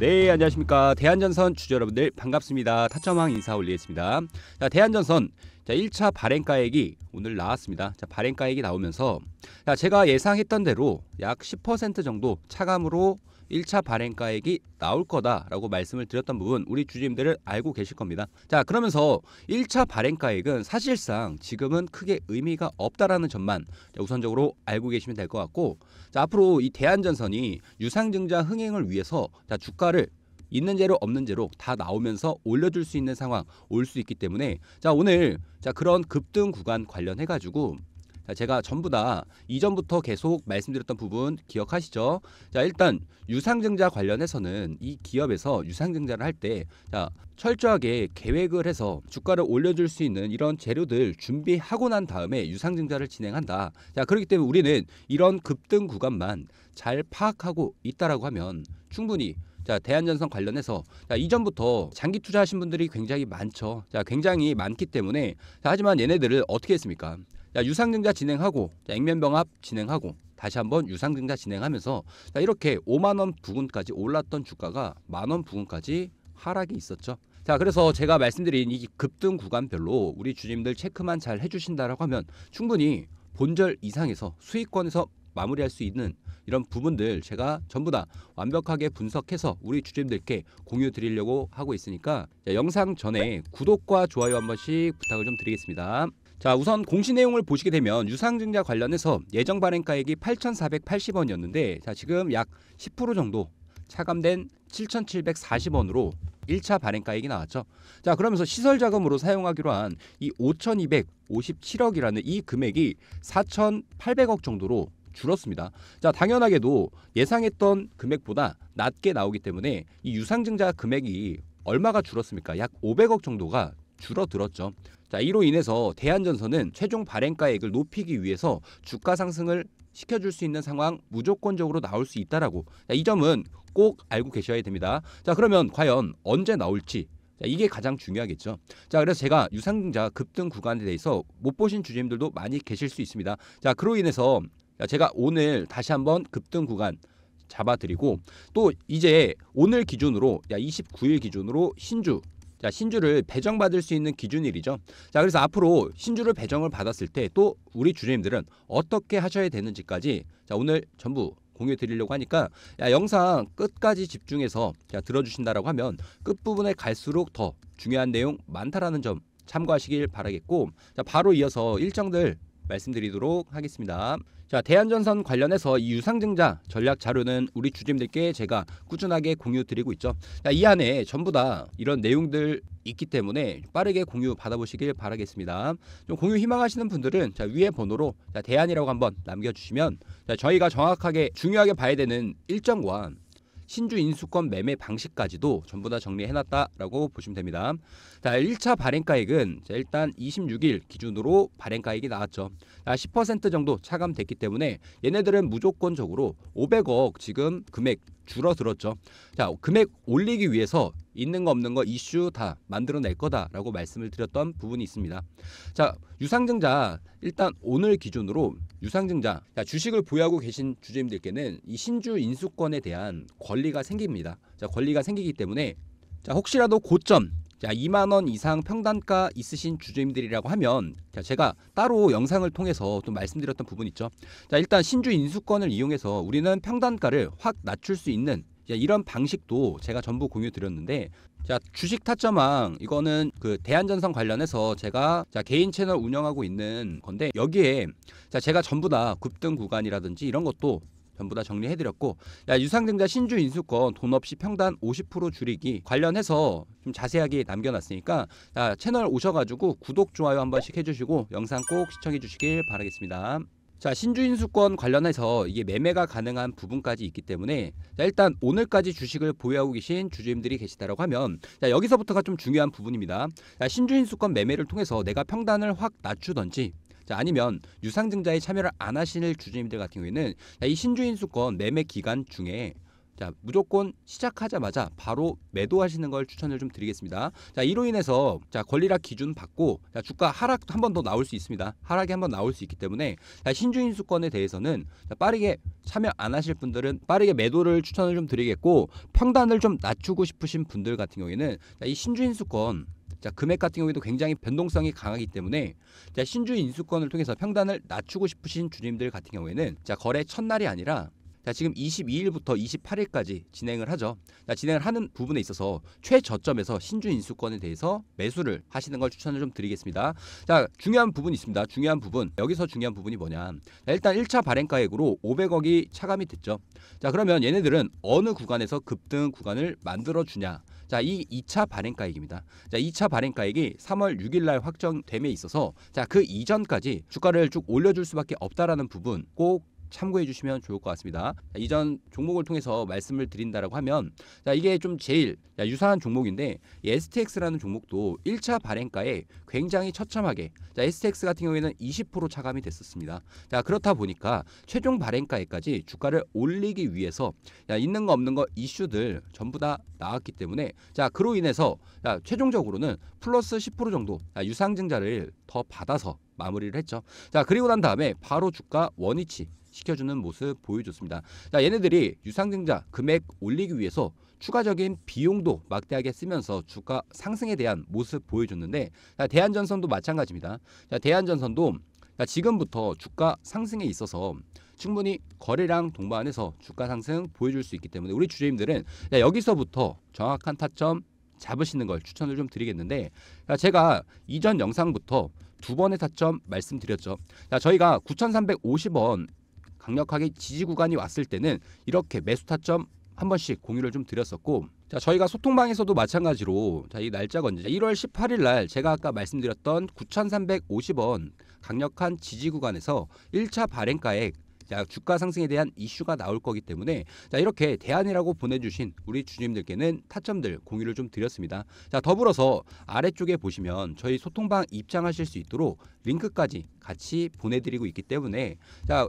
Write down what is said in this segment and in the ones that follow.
네 안녕하십니까 대한전선 주주 여러분들 반갑습니다 타점왕 인사 올리겠습니다 자 대한전선 자 1차 발행가액이 오늘 나왔습니다 자 발행가액이 나오면서 자 제가 예상했던 대로 약 10% 정도 차감으로 1차 발행가액이 나올 거다라고 말씀을 드렸던 부분 우리 주주님들은 알고 계실 겁니다. 자 그러면서 1차 발행가액은 사실상 지금은 크게 의미가 없다라는 점만 우선적으로 알고 계시면 될 것 같고 자 앞으로 이 대한전선이 유상증자 흥행을 위해서 자 주가를 있는 재료 없는 재료다 나오면서 올려줄 수 있는 상황 올 수 있기 때문에 자 오늘 자 그런 급등 구간 관련해 가지고 자, 제가 전부 다 이전부터 계속 말씀드렸던 부분 기억하시죠? 자, 일단 유상증자 관련해서는 이 기업에서 유상증자를 할때 자, 철저하게 계획을 해서 주가를 올려줄 수 있는 이런 재료들 준비하고 난 다음에 유상증자를 진행한다. 자, 그렇기 때문에 우리는 이런 급등 구간만 잘 파악하고 있다라고 하면 충분히 자 대한전선 관련해서 자, 이전부터 장기 투자하신 분들이 굉장히 많죠. 자 굉장히 많기 때문에 자, 하지만 얘네들을 어떻게 했습니까? 자, 유상증자 진행하고 자, 액면병합 진행하고 다시 한번 유상증자 진행하면서 자, 이렇게 5만 원 부근까지 올랐던 주가가 만원 부근까지 하락이 있었죠. 자 그래서 제가 말씀드린 이 급등 구간별로 우리 주님들 체크만 잘 해주신다라고 하면 충분히 본절 이상에서 수익권에서 마무리할 수 있는 이런 부분들 제가 전부 다 완벽하게 분석해서 우리 주주님들께 공유 드리려고 하고 있으니까 영상 전에 구독과 좋아요 한 번씩 부탁을 좀 드리겠습니다. 자, 우선 공시 내용을 보시게 되면 유상증자 관련해서 예정 발행가액이 8,480원이었는데 자, 지금 약 10% 정도 차감된 7,740원으로 1차 발행가액이 나왔죠. 자, 그러면서 시설 자금으로 사용하기로 한 이 5,257억이라는 이 금액이 4,800억 정도로 줄었습니다. 자, 당연하게도 예상했던 금액보다 낮게 나오기 때문에 이 유상증자 금액이 얼마가 줄었습니까? 약 500억 정도가 줄어들었죠. 자, 이로 인해서 대한전선은 최종 발행가액을 높이기 위해서 주가 상승을 시켜줄 수 있는 상황 무조건적으로 나올 수 있다라고 자, 이 점은 꼭 알고 계셔야 됩니다. 자 그러면 과연 언제 나올지 자, 이게 가장 중요하겠죠. 자, 그래서 제가 유상증자 급등 구간에 대해서 못 보신 주주님들도 많이 계실 수 있습니다. 자, 그로 인해서 제가 오늘 다시 한번 급등 구간 잡아드리고 또 이제 오늘 기준으로 야 29일 기준으로 신주 자, 신주를 배정받을 수 있는 기준일이죠. 자, 그래서 앞으로 신주를 배정을 받았을 때 또 우리 주주님들은 어떻게 하셔야 되는지까지 자, 오늘 전부 공유 드리려고 하니까 야, 영상 끝까지 집중해서 야, 들어주신다라고 하면 끝부분에 갈수록 더 중요한 내용 많다라는 점 참고하시길 바라겠고 자, 바로 이어서 일정들 말씀드리도록 하겠습니다. 자, 대한전선 관련해서 이 유상증자 전략 자료는 우리 주님들께 제가 꾸준하게 공유 드리고 있죠. 자, 이 안에 전부 다 이런 내용들 있기 때문에 빠르게 공유 받아보시길 바라겠습니다. 좀 공유 희망하시는 분들은 자, 위에 번호로 자, 대안이라고 한번 남겨주시면 자, 저희가 정확하게 중요하게 봐야 되는 일정과 신주 인수권 매매 방식까지도 전부 다 정리해놨다라고 보시면 됩니다. 자, 1차 발행가액은 일단 26일 기준으로 발행가액이 나왔죠. 10% 아, 정도 차감됐기 때문에 얘네들은 무조건적으로 500억 지금 금액 줄어들었죠. 자, 금액 올리기 위해서 있는 거 없는 거 이슈 다 만들어낼 거다라고 말씀을 드렸던 부분이 있습니다. 자 유상증자 일단 오늘 기준으로 유상증자 자, 주식을 보유하고 계신 주주님들께는 이 신주 인수권에 대한 권리가 생깁니다. 자 권리가 생기기 때문에 자 혹시라도 고점 자 2만 원 이상 평단가 있으신 주주님들이라고 하면 자, 제가 따로 영상을 통해서 또 말씀드렸던 부분 있죠. 자 일단 신주 인수권을 이용해서 우리는 평단가를 확 낮출 수 있는 이런 방식도 제가 전부 공유 드렸는데 자 주식 타점왕 이거는 그 대한전선 관련해서 제가 자 개인 채널 운영하고 있는 건데 여기에 자 제가 전부 다 급등 구간이라든지 이런 것도 전부 다 정리해드렸고 야 유상증자 신주 인수권 돈 없이 평단 50% 줄이기 관련해서 좀 자세하게 남겨놨으니까 야, 채널 오셔가지고 구독 좋아요 한 번씩 해주시고 영상 꼭 시청해주시길 바라겠습니다. 자 신주인수권 관련해서 이게 매매가 가능한 부분까지 있기 때문에 자, 일단 오늘까지 주식을 보유하고 계신 주주님들이 계시다라고 하면 자, 여기서부터가 좀 중요한 부분입니다. 자, 신주인수권 매매를 통해서 내가 평단을 확 낮추던지 자, 아니면 유상증자에 참여를 안 하시는 주주님들 같은 경우에는 자, 이 신주인수권 매매 기간 중에 자, 무조건 시작하자마자 바로 매도하시는 걸 추천을 좀 드리겠습니다. 자, 이로 인해서 자, 권리락 기준 받고 자, 주가 하락 한 번 더 나올 수 있습니다. 하락이 한 번 나올 수 있기 때문에 자, 신주인수권에 대해서는 자, 빠르게 참여 안 하실 분들은 빠르게 매도를 추천을 좀 드리겠고 평단을 좀 낮추고 싶으신 분들 같은 경우에는 자, 이 신주인수권 자, 금액 같은 경우에도 굉장히 변동성이 강하기 때문에 자, 신주 인수권을 통해서 평단을 낮추고 싶으신 주님들 같은 경우에는 자, 거래 첫날이 아니라 자, 지금 22일부터 28일까지 진행을 하죠. 자, 진행을 하는 부분에 있어서 최저점에서 신주 인수권에 대해서 매수를 하시는 걸 추천을 좀 드리겠습니다. 자, 중요한 부분이 있습니다. 중요한 부분. 여기서 중요한 부분이 뭐냐? 자, 일단 1차 발행가액으로 500억이 차감이 됐죠. 자, 그러면 얘네들은 어느 구간에서 급등 구간을 만들어 주냐? 자, 이 2차 발행가액입니다. 자, 2차 발행가액이 3월 6일 날 확정됨에 있어서 자, 그 이전까지 주가를 쭉 올려 줄 수밖에 없다라는 부분 꼭 참고해 주시면 좋을 것 같습니다. 자, 이전 종목을 통해서 말씀을 드린다라고 하면 자, 이게 좀 제일 자, 유사한 종목인데 STX라는 종목도 1차 발행가에 굉장히 처참하게 자, STX 같은 경우에는 20% 차감이 됐었습니다. 자, 그렇다 보니까 최종 발행가에까지 주가를 올리기 위해서 자, 있는 거 없는 거 이슈들 전부 다 나왔기 때문에 자, 그로 인해서 자, 최종적으로는 플러스 10% 정도 자, 유상증자를 더 받아서 마무리를 했죠. 자, 그리고 난 다음에 바로 주가 원위치 시켜주는 모습 보여줬습니다. 자, 얘네들이 유상증자 금액 올리기 위해서 추가적인 비용도 막대하게 쓰면서 주가 상승에 대한 모습 보여줬는데 자, 대한전선도 마찬가지입니다. 자, 대한전선도 자, 지금부터 주가 상승에 있어서 충분히 거래량 동반해서 주가 상승 보여줄 수 있기 때문에 우리 주주님들은 자, 여기서부터 정확한 타점 잡으시는 걸 추천을 좀 드리겠는데 자, 제가 이전 영상부터 두 번의 타점 말씀드렸죠. 자, 저희가 9,350원 강력하게 지지 구간이 왔을 때는 이렇게 매수 타점 한 번씩 공유를 좀 드렸었고 자, 저희가 소통방에서도 마찬가지로 자, 이 날짜가 언제? 1월 18일 날 제가 아까 말씀드렸던 9,350원 강력한 지지 구간에서 1차 발행가액 자, 주가 상승에 대한 이슈가 나올 거기 때문에 자, 이렇게 대안이라고 보내주신 우리 주님들께는 타점들 공유를 좀 드렸습니다. 자, 더불어서 아래쪽에 보시면 저희 소통방 입장하실 수 있도록 링크까지 같이 보내드리고 있기 때문에 자,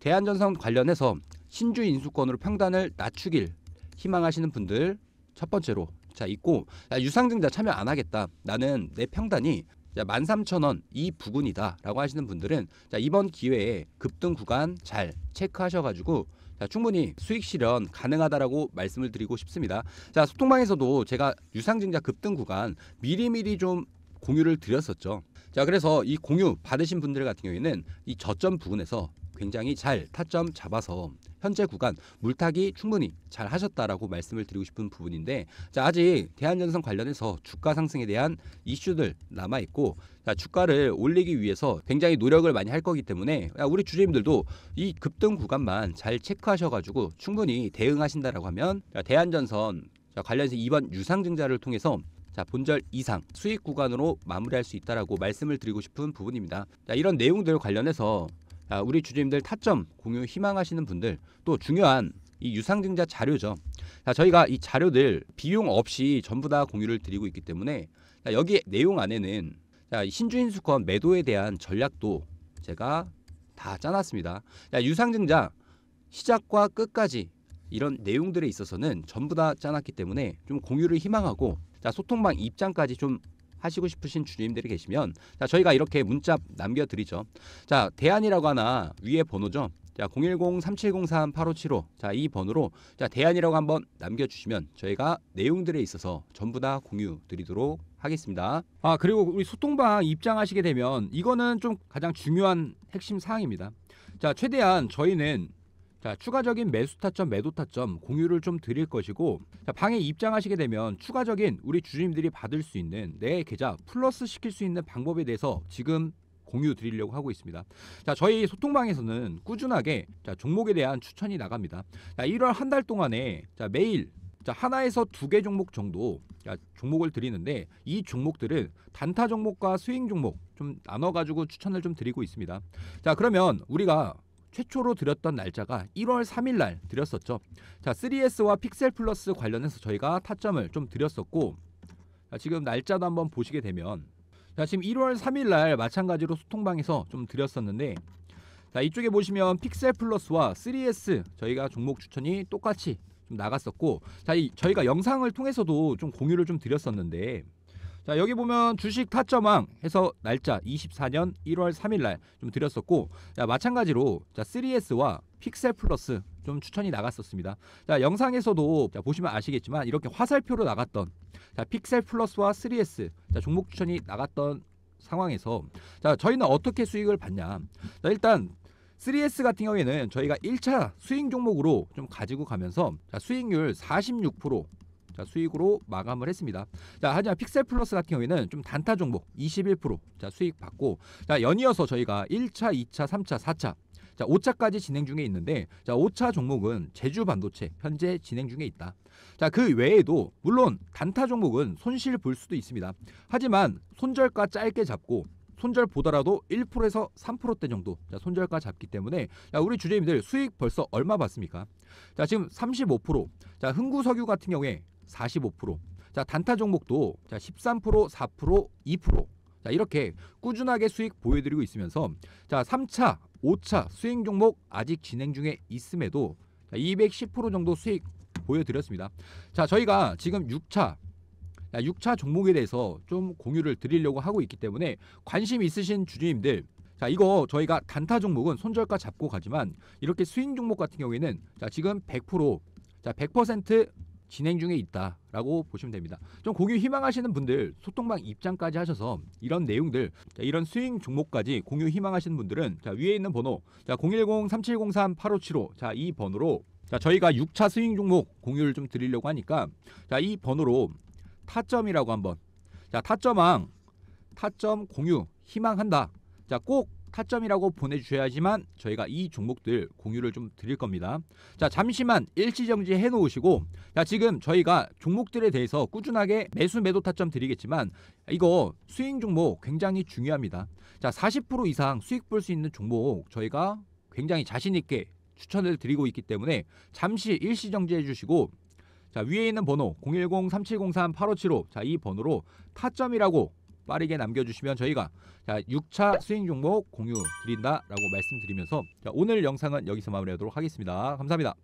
대한전선 관련해서 신주 인수권으로 평단을 낮추길 희망하시는 분들 첫 번째로 자 있고 야, 아, 유상증자 참여 안 하겠다 나는 내 평단이 13,000원 이 부근이다 라고 하시는 분들은 자, 이번 기회에 급등 구간 잘 체크하셔가지고 자, 충분히 수익 실현 가능하다라고 말씀을 드리고 싶습니다. 자, 소통방에서도 제가 유상증자 급등 구간 미리미리 좀 공유를 드렸었죠. 자, 그래서 이 공유 받으신 분들 같은 경우에는 이 저점 부근에서 굉장히 잘 타점 잡아서 현재 구간 물타기 충분히 잘 하셨다라고 말씀을 드리고 싶은 부분인데 자 아직 대한전선 관련해서 주가 상승에 대한 이슈들 남아 있고 자 주가를 올리기 위해서 굉장히 노력을 많이 할 거기 때문에 우리 주주님들도 이 급등 구간만 잘 체크하셔가지고 충분히 대응하신다라고 하면 대한전선 관련해서 이번 유상증자를 통해서 자, 본절 이상 수익 구간으로 마무리할 수 있다라고 말씀을 드리고 싶은 부분입니다. 자, 이런 내용들 관련해서 아, 우리 주주님들 타점 공유 희망하시는 분들 또 중요한 이 유상증자 자료죠. 자, 저희가 이 자료들 비용 없이 전부 다 공유를 드리고 있기 때문에 자, 여기 내용 안에는 자, 신주인수권 매도에 대한 전략도 제가 다 짜놨습니다. 자, 유상증자 시작과 끝까지 이런 내용들에 있어서는 전부 다 짜놨기 때문에 좀 공유를 희망하고 자, 소통방 입장까지 좀 하시고 싶으신 주님들이 계시면 자, 저희가 이렇게 문자 남겨드리죠. 자, 대안이라고 하나 위에 번호죠. 자, 010-3703-8575. 자, 이 번호로 자, 대안이라고 한번 남겨주시면 저희가 내용들에 있어서 전부 다 공유 드리도록 하겠습니다. 아, 그리고 우리 소통방 입장하시게 되면 이거는 좀 가장 중요한 핵심 사항입니다. 자, 최대한 저희는 자, 추가적인 매수 타점, 매도 타점 공유를 좀 드릴 것이고 자, 방에 입장하시게 되면 추가적인 우리 주주님들이 받을 수 있는 내 계좌 플러스 시킬 수 있는 방법에 대해서 지금 공유 드리려고 하고 있습니다. 자, 저희 소통방에서는 꾸준하게 자, 종목에 대한 추천이 나갑니다. 자, 1월 한 달 동안에 자, 매일 자, 하나에서 두 개 종목 정도 자, 종목을 드리는데 이 종목들은 단타 종목과 스윙 종목 좀 나눠 가지고 추천을 좀 드리고 있습니다. 자, 그러면 우리가 최초로 드렸던 날짜가 1월 3일 날 드렸었죠. 자, 3S와 픽셀 플러스 관련해서 저희가 타점을 좀 드렸었고 자, 지금 날짜도 한번 보시게 되면 자, 지금 1월 3일 날 마찬가지로 소통방에서 좀 드렸었는데 자, 이쪽에 보시면 픽셀 플러스와 3S 저희가 종목 추천이 똑같이 좀 나갔었고 자, 이, 저희가 영상을 통해서도 좀 공유를 좀 드렸었는데 자 여기 보면 주식 타점왕 해서 날짜 24년 1월 3일날 좀 드렸었고 자 마찬가지로 자 3S와 픽셀 플러스 좀 추천이 나갔었습니다. 자 영상에서도 자, 보시면 아시겠지만 이렇게 화살표로 나갔던 자 픽셀 플러스와 3S 자 종목 추천이 나갔던 상황에서 자 저희는 어떻게 수익을 받냐? 자 일단 3S 같은 경우에는 저희가 1차 수익 종목으로 좀 가지고 가면서 자, 수익률 46% 자, 수익으로 마감을 했습니다. 자, 하지만 픽셀 플러스 같은 경우에는 좀 단타 종목 21% 자, 수익 받고 자, 연이어서 저희가 1차, 2차, 3차, 4차 자, 5차까지 진행 중에 있는데 자, 5차 종목은 제주 반도체 현재 진행 중에 있다. 자, 그 외에도 물론 단타 종목은 손실 볼 수도 있습니다. 하지만 손절가 짧게 잡고 손절 보더라도 1%에서 3%대 정도 자, 손절가 잡기 때문에 자, 우리 주제님들 수익 벌써 얼마 받습니까? 자, 지금 35%. 자, 흥구석유 같은 경우에 45%. 자, 단타 종목도 자, 13%, 4%, 2%. 자, 이렇게 꾸준하게 수익 보여드리고 있으면서 자, 3차, 5차 수익 종목 아직 진행 중에 있음에도 210% 정도 수익 보여드렸습니다. 자, 저희가 지금 6차 6차 종목에 대해서 좀 공유를 드리려고 하고 있기 때문에 관심 있으신 주주님들 자 이거 저희가 단타 종목은 손절가 잡고 가지만 이렇게 스윙 종목 같은 경우에는 자 지금 100%자 100% 진행 중에 있다라고 보시면 됩니다. 좀 공유 희망하시는 분들 소통방 입장까지 하셔서 이런 내용들 자, 이런 스윙 종목까지 공유 희망하시는 분들은 자, 위에 있는 번호 자, 010-3703-8575 자, 이 번호로 자, 저희가 6차 스윙 종목 공유를 좀 드리려고 하니까 자, 이 번호로 타점이라고 한번 자, 타점왕 타점 공유 희망한다. 자, 꼭 타점이라고 보내주셔야지만 저희가 이 종목들 공유를 좀 드릴 겁니다. 자 잠시만 일시정지 해놓으시고 자 지금 저희가 종목들에 대해서 꾸준하게 매수 매도 타점 드리겠지만 이거 수익 종목 굉장히 중요합니다. 자40% 이상 수익 볼 수 있는 종목 저희가 굉장히 자신 있게 추천을 드리고 있기 때문에 잠시 일시정지 해주시고 자 위에 있는 번호 010-3703-8575 자이 번호로 타점이라고 빠르게 남겨주시면 저희가 자 6차 수익 종목 공유 드린다라고 말씀드리면서 자, 오늘 영상은 여기서 마무리하도록 하겠습니다. 감사합니다.